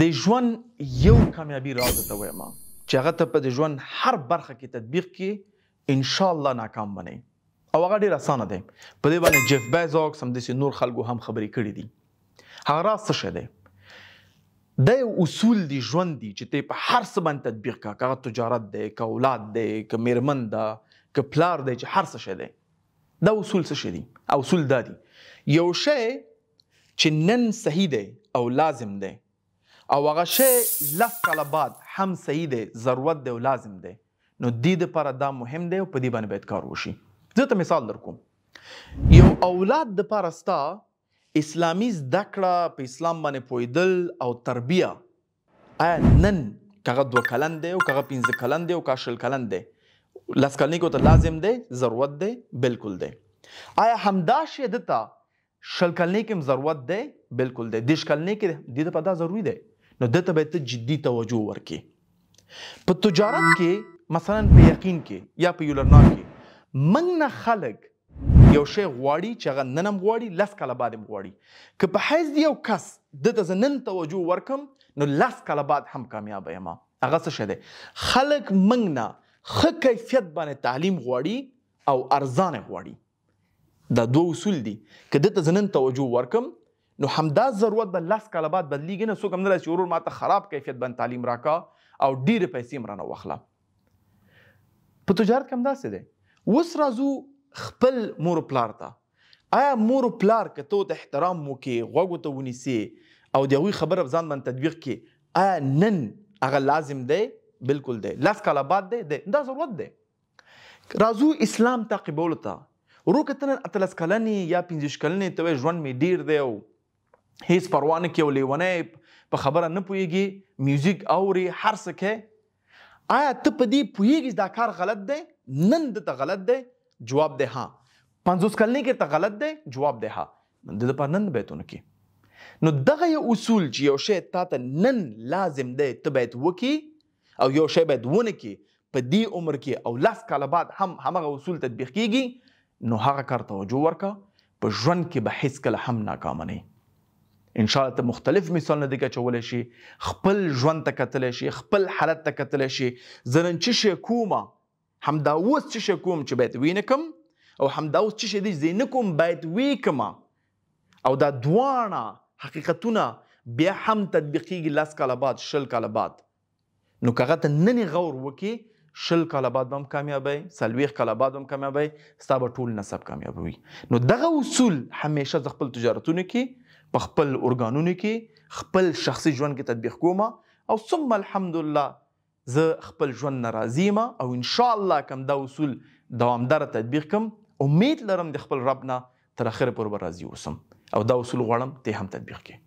د ژوند یو کامیابی راز ته وایم چې هغه ته په د ژوند هر برخه کې تطبیق کې ان شاء الله ناکام بنئ او هغه ډیر اسانه ده په دې باندې جيف بیزوکس هم د نور خلکو هم خبرې کړې دي هغه راز څه ده د اصول دی ژوند دی چې ته په هر څه باندې تطبیق کا کا تجارت دی کا اولاد دی کا میرمن دا کا پلار دی چې هر څه شه دی دا اصول څه شه دي او اصول دادي یو شی چې نن صحیح دی او لازم دی او هغه شی لس کاله بعد هم صحیح دی ضرورت دی او لازم دی نو دې دپاره دا مهم دی او په دې باندې باید کار وشي زه ته مثال درکوم یو اولاد دپاره ستا اسلامي زده کړه په اسلام باندې پوهېدل او تربیه آیا نن کغه دوه کلن دی او کغه پنځه کلن دی او کا شل کلن دی لس کلنی کو ته لازم دی ضرورت دی بالکل دی آیا همدا شی دته شل کلنی کې ضرورت دی بالکل دی دیش کلنی کې د دې په دا ضروری دی نو دته به ته جدي توجه ورکې په تجارت کې مثلا په یقین کې یا په یولرنا کې منګ نه خلق یو شی غواړي چې هغه ننم غواړي لس کاله بعد غواړي که په حیث یو کس دته زه نن توجه ورکم نو لس کاله بعد هم کامیاب یم هغه څه شه دی خلق منګ نه ښه کیفیت باندې تعلیم غواړي او ارزانه غواړي دا دوه اصول دي که دته زه نن توجه ورکم نو همدا ضرورت د لاس کاله بعد بدلیږي نه څوک هم نه چې ورور ماته خراب کیفیت باندې تعلیم راکا او ډیر پیسې مرانه واخله په تجارت کې هم داسې دی اوس راځو خپل مور پلار ته آیا مور پلار که ته ته احترام وکې غوږو ته ونیسې او د هغوی خبره ځان باندې تطبیق کې آیا نن هغه لازم دی بالکل دی لاس کاله بعد دی دی دا ضرورت دی راځو اسلام تعقیبولو ته ورو کتنن اتلس کلنې یا پنځه کلنې ته ژوند می ډیر دی او هیڅ پروا نه کوي لیونه په خبره نه پويږي میوزیک اوري هر څه کوي آیا ته په دې پويږي دا کار غلط دی نن د ته غلط دی جواب دی ها 50 کلنی کې ته غلط دی جواب دی ها د په نن بیتونه کې نو دغه یو اصول چې یو شی تاته نن لازم دی ته باید وکی او یو شی باید ونه کی په دې عمر کې او لاس کاله بعد هم همغه اصول تطبیق کیږي نو هغه کار توجه ورکا په ژوند کې به هیڅ کله هم ناکام نه ان شاء الله ته مختلف مثالونه دغه چولې شي خپل ژوند ته کتلې شي خپل حالت ته کتلې شي زنن چې شي کومه همدا اوس چې کوم چې باید وینکم او همدا اوس چې دې زینکم باید ویکم او دا دوانه حقیقتونه بیا هم تطبیقیږي لاس کاله بعد شل کاله بعد نو کغه ته نن غور وکي شل کاله بعد هم کامیابی سلويخ کاله بعد هم کامیابی ستاسو ټول نسب کامیابوي نو دغه اصول همیشه د خپل تجارتونو کې په خپل اورګانونو کې خپل شخصي ژوند کې تطبیق کوم او ثم الحمدلله زه خپل ژوند ناراضی ما او ان شاء الله کوم دا اصول دوامدار تطبیق کوم امید لرم د خپل رب نه تر اخره پر راضی اوسم او دا اصول غواړم ته هم تطبیق کې